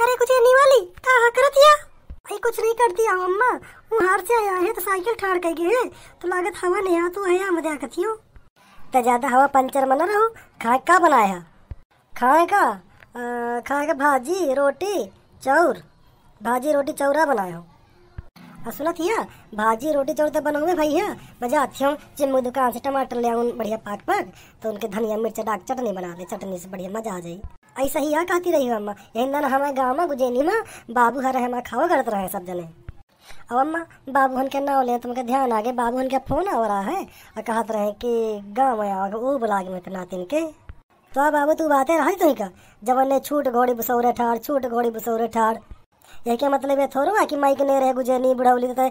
करे कुछ नहीं वाली कहा कर दिया अरे कुछ नहीं कर दिया मम्मा वो हार से आया है तो साइकिल ठाड़ कर गए हैं तो लागत हवा नहीं आ तो है यहाँ मजा करती हो तो ज्यादा हवा पंचर मना रहो खाए का बनाया खाए का खाए का भाजी रोटी चौर भाजी रोटी चौरा बनाया और सुना थी भाजी रोटी चौर तो बनाऊंगे भैया हाँ? मजा आती हूँ जिन मुझे दुकान से टमाटर ले आऊँ बढ़िया पाक पाक तो उनके धनिया मिर्च डाक चटनी बना दे चटनी से बढ़िया मजा आ जाए ऐसा ही या कहती रही अम्मा एंदन हमारे गाँव में गुजेनी में बाबू हर हमारे खाओ गलत रहे सब जने अब अम्मा बाबू हन के ना ले तुमके ध्यान आ गए बाबू हन के फोन आ रहा है और कहते रहे कि गाँव में आओगे वो बुला गए मेरे नातिन के तो अब बाबू तू बातें रही तुम तो का जब अन्य छूट घोड़ी बसौरे ठाड़ छूट घोड़ी बसौरे ठाड़ यह क्या मतलब है थोड़ा कि माई के नहीं रहे गुजे गुजरनी बुढ़ौली तो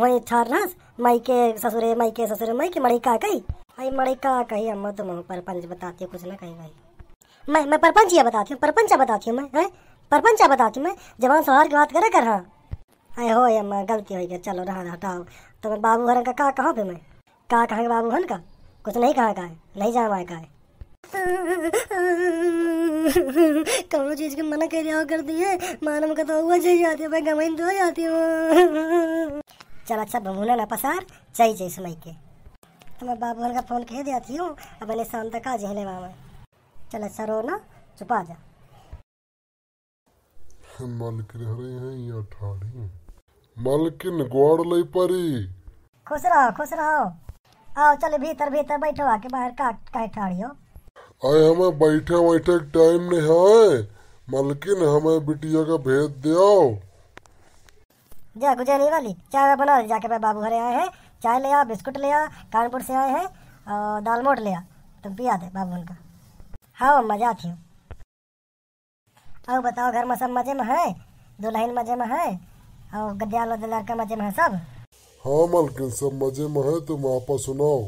वहीं ठार ना माई के ससुरे माई के ससुरे माई के मड़ी का कही अरे मड़ी का कही अम्मा तुम पर पंच बताती कुछ ना कही भाई मैं मैं परपंच ये बताती हूँ परपंच बताती हूँ मैं है परपंच बताती हूँ मैं जवान सवार की बात करे कर हाँ अरे हो ये मैं गलती हो गया चलो रहा हटाओ तो मैं बाबू हरन का कहा कहाँ पे मैं कहा कहाँ का बाबू हरन का कुछ नहीं कहा का है नहीं जा है का है कौन चीज के मना कर जाओ कर दिए मानम का तो हुआ चाहिए जाती हूँ है गमैन तो जाती हूँ चल अच्छा भमूना ना पसार चाहिए चाहिए समय के तो मैं बाबू का फोन कह देती हूँ अब मैंने शाम तक आ जाए लेवा में चले ऐसा रो छुपा जा मालिक रह रहे हैं या ठाड़ी मालकिन गोड़ ले परी खुश रहो खुश रहो आओ चले भीतर भीतर बैठो आके बाहर का का ठाड़ी हो आए हमें बैठे बैठे टाइम नहीं है मालकिन हमें बिटिया का भेज दियो जा गुजरने वाली चाय बना ले जाके मैं बाबू घरे आए हैं चाय ले आ बिस्कुट ले आ कानपुर से आए हैं और दाल मोट ले आ तुम पिया दे बाबू उनका हाँ मजा थी और बताओ घर में सब मजे में है दुल्हन मजे में है और गद्या लड़का मजे में है सब हाँ मलकिन सब मजे में है तुम आप सुनाओ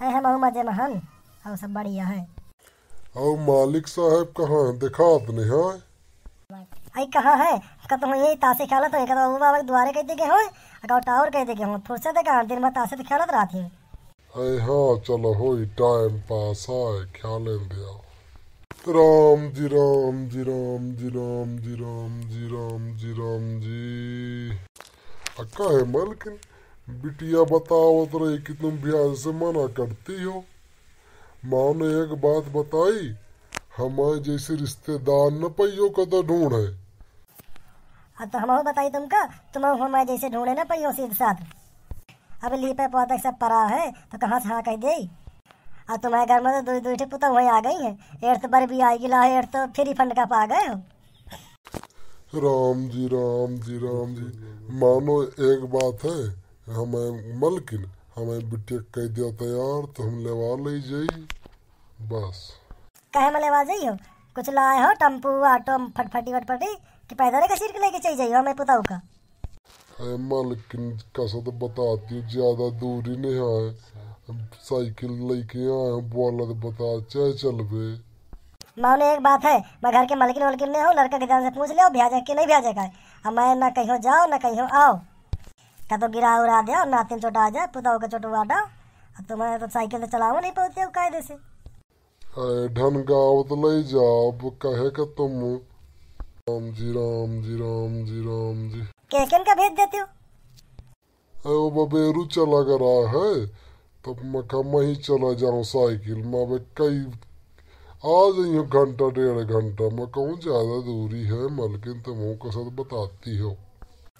है हम और मजे में हम और सब बढ़िया है और मालिक साहब कहाँ है देखा आपने है हाँ? आई कहाँ है का तो तुम यही तासे खेलत हो एक तो बाबा द्वारे कह दे के हो हाँ, और टावर कह दे के हो हाँ, फुर्सत है कहाँ दिन में तासे खेलत रहती है है हाँ चलो हो टाइम पास है ख्याल दिया राम जी राम जी राम जी राम जी राम जी राम जी राम जी अक्का है मालकिन बिटिया बताओ तो रही कि तुम ब्याह से मना करती हो माँ ने एक बात बताई हमारे जैसे रिश्तेदार न पैयो कदा ढूंढ है हाँ तो हमारे बताई तुमका तुम हमारे जैसे ढूंढे ना पैयो सीधे साथ अब लीपे पौधक सब पड़ा है तो कहाँ से हाँ कह दे और तुम्हारे घर में तो दो दूठे पुतों वहीं आ गई तो है तो बार भी आएगी ला एट्थ तो फ्री फंड का पा गए हो राम जी राम जी राम जी मानो एक बात है हमें मलकिन हमें बिटिया कह दिया तैयार तो हम लेवा ले जाई बस कहे में लेवा जाइयो कुछ लाए हो टम्पू आटो फटफटी फटफटी कि पैदल का सिर लेके चल जाइयो हमें पुताऊ का है मालिक कसत साथ बताती हूँ ज्यादा दूर ही नहीं आए साइकिल लेके आए बोला तो बता चाहे चल बे मामले एक बात है मैं घर के मालकिन वालकिन नहीं हूँ लड़का के जान से पूछ लिया भेजा कि नहीं भेजेगा अब मैं ना कहीं जाओ ना कहीं आओ का तो गिरा उड़ा दिया नातिन चोटा आ जाए पुताओ का चोटवा डाओ अब तो मैं तो साइकिल से चलाओ नहीं पहुँचते हो कायदे से अरे ढन गाँव तो ले जाओ कहे का तुम राम जी राम जी राम जी राम जी कैसे का भेज देते हो वो बबेरू चला कर रहा है तब मैं कहा मैं ही चला जाऊं साइकिल मैं अभी कई आ जाइयो घंटा डेढ़ घंटा मैं कहूँ ज्यादा दूरी है मलकिन तुम तो कसद बताती हो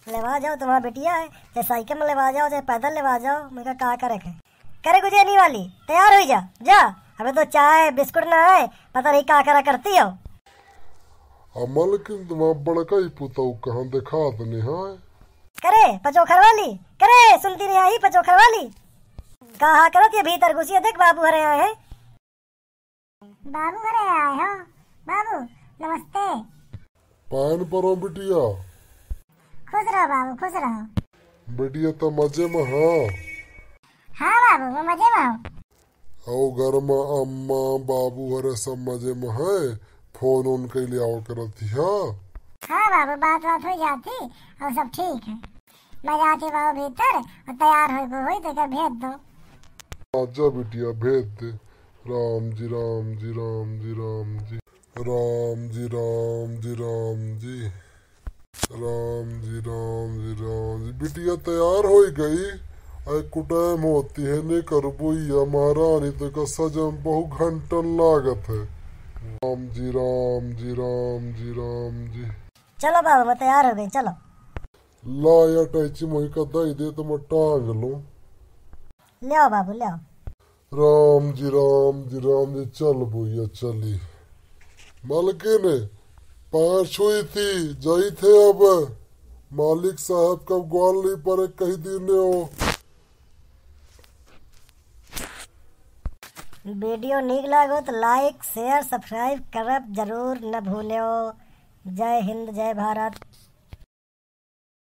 लेवा जाओ तुम्हारा बेटिया है चाहे साइकिल में लेवा जाओ चाहे पैदल लेवा जाओ मैं कहा का करे करे कुछ नहीं वाली तैयार हो जा जा अबे तो चाय बिस्कुट ना है पता नहीं का करा करती हो ಅಮಲಕ್ಕಿಂತ ಬಡಕ ಇಪ್ಪುತ್ತವು ಕಹಂದೆ ಖಾದನೆ ಹಾಯ್ करे पचोखर वाली करे सुनती नहीं आई पचोखर वाली कहा करो कि भीतर घुसिए देख बाबू हरे आए हैं बाबू हरे आए हो बाबू नमस्ते पान परो बिटिया खुश रहो बाबू खुश रहो बिटिया तो मजे में हो हाँ बाबू मजे में हूँ आओ घर में अम्मा बाबू हरे सब मजे में है फोन ओन कर लिया करत थी हाँ हाँ बाबू बात बात हो जाती और सब ठीक है मैं जाती बाबू भीतर और तैयार हो गई हुई तो कर भेज दो आजा बिटिया भेज दे राम जी राम जी राम जी राम जी राम जी राम जी राम जी राम जी राम जी राम जी बिटिया तैयार हो गई आई कुटैम होती है ने करबू हमारा नहीं तो सजम बहु घंटन लागत है राम जी राम जी राम जी राम जी चलो बाबा मैं तैयार हो गई चलो ला टैची का दे तो मैं टांग ले बाबू ले राम जी राम जी राम जी चल भैया चली ने पांच हुई थी जाई थे अब मालिक साहब का ग्वाल नहीं पर कहीं दिन हो वीडियो नीक लागो तो लाइक शेयर सब्सक्राइब करब जरूर न भूलो जय हिंद जय भारत